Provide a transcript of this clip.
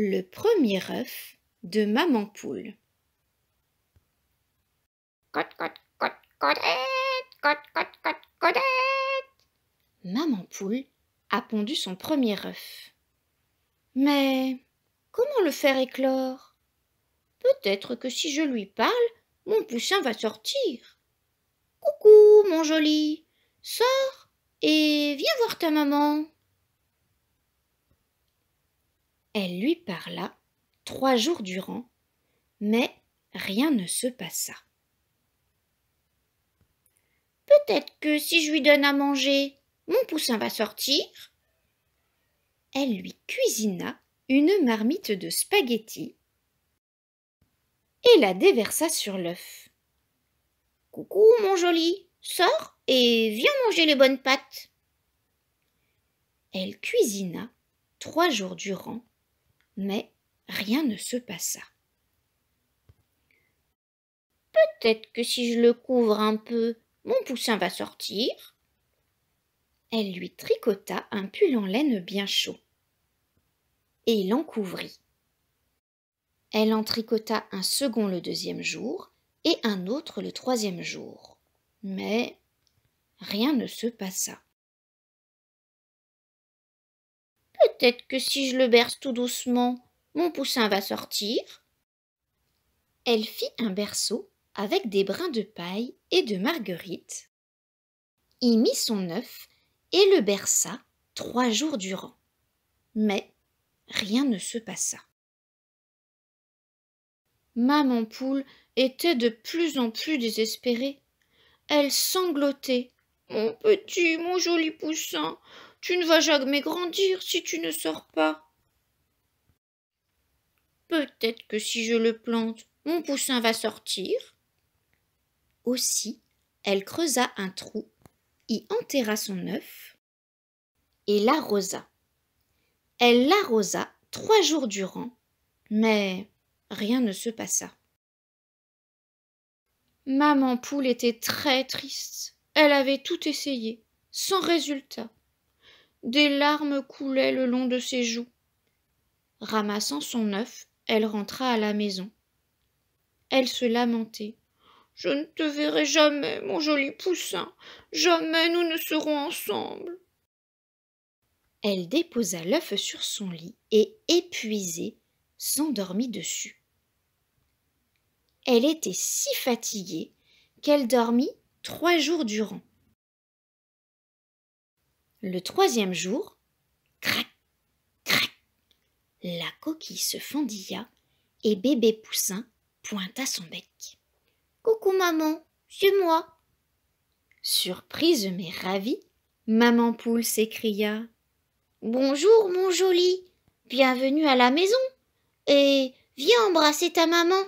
le premier œuf de maman poule. Maman poule a pondu son premier œuf. Mais comment le faire éclore Peut-être que si je lui parle, mon poussin va sortir. Coucou, mon joli, sors et viens voir ta maman. Elle lui parla trois jours durant, mais rien ne se passa. Peut-être que si je lui donne à manger, mon poussin va sortir. Elle lui cuisina une marmite de spaghettis et la déversa sur l'œuf. Coucou, mon joli, sors et viens manger les bonnes pâtes. Elle cuisina trois jours durant, mais rien ne se passa. Peut-être que si je le couvre un peu, mon poussin va sortir. Elle lui tricota un pull en laine bien chaud. Et il en couvrit. Elle en tricota un second le deuxième jour et un autre le troisième jour. Mais rien ne se passa. Peut-être que si je le berce tout doucement, mon poussin va sortir. Elle fit un berceau avec des brins de paille et de marguerite, y mit son œuf et le berça trois jours durant. Mais rien ne se passa. Maman Poule était de plus en plus désespérée. Elle sanglotait. Mon petit, mon joli poussin, tu ne vas jamais grandir si tu ne sors pas. Peut-être que si je le plante, mon poussin va sortir. Aussi, elle creusa un trou, y enterra son œuf et l'arrosa. Elle l'arrosa trois jours durant, mais rien ne se passa. Maman Poule était très triste. Elle avait tout essayé, sans résultat. Des larmes coulaient le long de ses joues. Ramassant son œuf, elle rentra à la maison. Elle se lamentait. Je ne te verrai jamais, mon joli poussin. Jamais nous ne serons ensemble. Elle déposa l'œuf sur son lit et, épuisée, s'endormit dessus. Elle était si fatiguée qu'elle dormit trois jours durant. Le troisième jour, crac, crac, la coquille se fendilla et bébé poussin pointa son bec. Coucou maman, c'est moi. Surprise mais ravie, maman poule s'écria. Bonjour mon joli, bienvenue à la maison et viens embrasser ta maman.